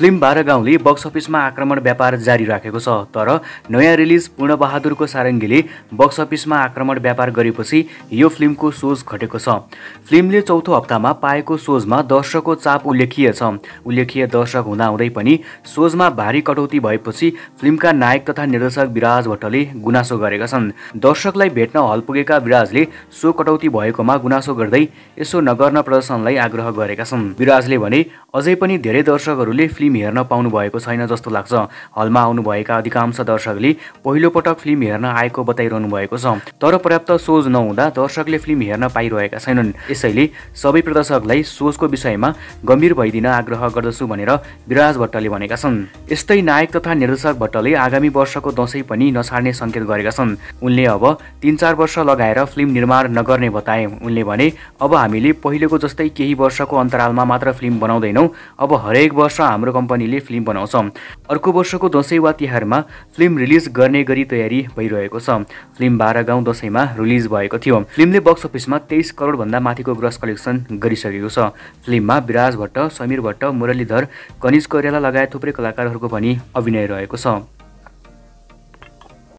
film बाह्र box अफिसमा आक्रमण व्यापार जारी राखेको छ तर नयाँ रिलिज पूर्णबहादुरको सारङ्गीले बक्स अफिसमा आक्रमण व्यापार गरेपछि यो फिल्मको सोझ घटेको छ फिल्मले चौथो हप्तामा पाएको सोझमा दर्शकको चाप उल्लेखीय छ उल्लेखीय दर्शक हुँदाहुँदै पनि सोझमा भारी कटौती भएपछि फिल्मका नायक तथा निर्देशक विराज भट्टले गुनासो गरेका छन् दर्शकलाई भेट्न हल पुगेका विराजले सो कटौती भएकोमा गुनासो गर्दै यसो नगर्न प्रदर्शनलाई आग्रह गरेका छन् विराजले भने अझै पनि धेरै दर्शकहरूले फिल्म फिल्म हेर्न भएको छैन जस्तो लाग्छ हलमा आउनुभएका अधिकांश दर्शकले पहिलोपटक फिल्म हेर्न आएको बताइरहनु भएको छ तर पर्याप्त सोच नहुँदा दर्शकले फिल्म हेर्न पाइरहेका छैनन् यसैले सबै प्रदर्शकलाई सोचको विषयमा गम्भीर भइदिन आग्रह गर्दछु भनेर विराज भट्टले भनेका छन् यस्तै नायक तथा निर्देशक भट्टले आगामी वर्षको दसैँ पनि नछाड्ने सङ्केत गरेका छन् उनले अब तिन चार वर्ष लगाएर फिल्म निर्माण नगर्ने बताए उनले भने अब हामीले पहिलेको जस्तै केही वर्षको अन्तरालमा मात्र फिल्म बनाउँदैनौँ अब हरेक वर्ष हाम्रो हाम्रो कम्पनीले फिल्म बनाउँछ अर्को वर्षको दसैँ वा तिहारमा फिल्म रिलिज गर्ने गरी तयारी भइरहेको छ फिल्म बाह्र गाउँ दसैँमा रिलिज भएको थियो फिल्मले बक्स अफिसमा तेइस करोडभन्दा माथिको ग्रस कलेक्सन गरिसकेको छ फिल्ममा विराज भट्ट समीर भट्ट मुरलीधर कनिज कोइराला लगायत थुप्रै कलाकारहरूको पनि अभिनय रहेको छ